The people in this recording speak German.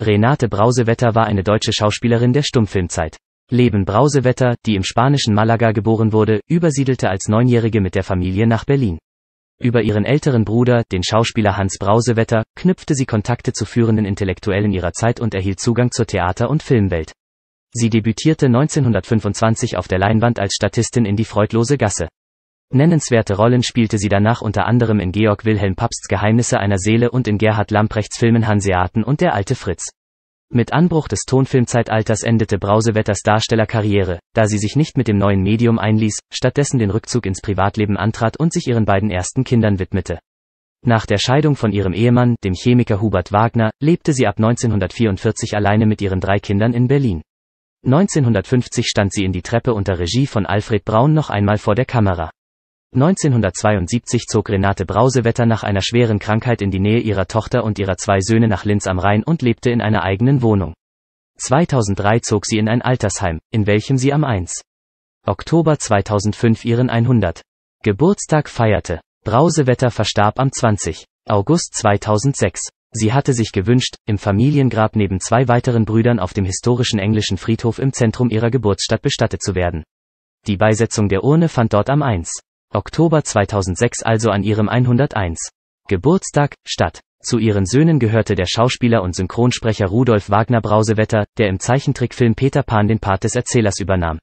Renate Brausewetter war eine deutsche Schauspielerin der Stummfilmzeit. Leben Brausewetter, die im spanischen Malaga geboren wurde, übersiedelte als Neunjährige mit der Familie nach Berlin. Über ihren älteren Bruder, den Schauspieler Hans Brausewetter, knüpfte sie Kontakte zu führenden Intellektuellen ihrer Zeit und erhielt Zugang zur Theater- und Filmwelt. Sie debütierte 1925 auf der Leinwand als Statistin in Die freudlose Gasse. Nennenswerte Rollen spielte sie danach unter anderem in Georg Wilhelm Papsts Geheimnisse einer Seele und in Gerhard Lamprechts Filmen Hanseaten und Der alte Fritz. Mit Anbruch des Tonfilmzeitalters endete Brausewetters Darstellerkarriere, da sie sich nicht mit dem neuen Medium einließ, stattdessen den Rückzug ins Privatleben antrat und sich ihren beiden ersten Kindern widmete. Nach der Scheidung von ihrem Ehemann, dem Chemiker Hubert Wagner, lebte sie ab 1944 alleine mit ihren drei Kindern in Berlin. 1950 stand sie in die Treppe unter Regie von Alfred Braun noch einmal vor der Kamera. 1972 zog Renate Brausewetter nach einer schweren Krankheit in die Nähe ihrer Tochter und ihrer zwei Söhne nach Linz am Rhein und lebte in einer eigenen Wohnung. 2003 zog sie in ein Altersheim, in welchem sie am 1. Oktober 2005 ihren 100. Geburtstag feierte. Brausewetter verstarb am 20. August 2006. Sie hatte sich gewünscht, im Familiengrab neben zwei weiteren Brüdern auf dem historischen englischen Friedhof im Zentrum ihrer Geburtsstadt bestattet zu werden. Die Beisetzung der Urne fand dort am 1. Oktober 2006 also an ihrem 101. Geburtstag, statt. Zu ihren Söhnen gehörte der Schauspieler und Synchronsprecher Rudolf Wagner Brausewetter, der im Zeichentrickfilm Peter Pan den Part des Erzählers übernahm.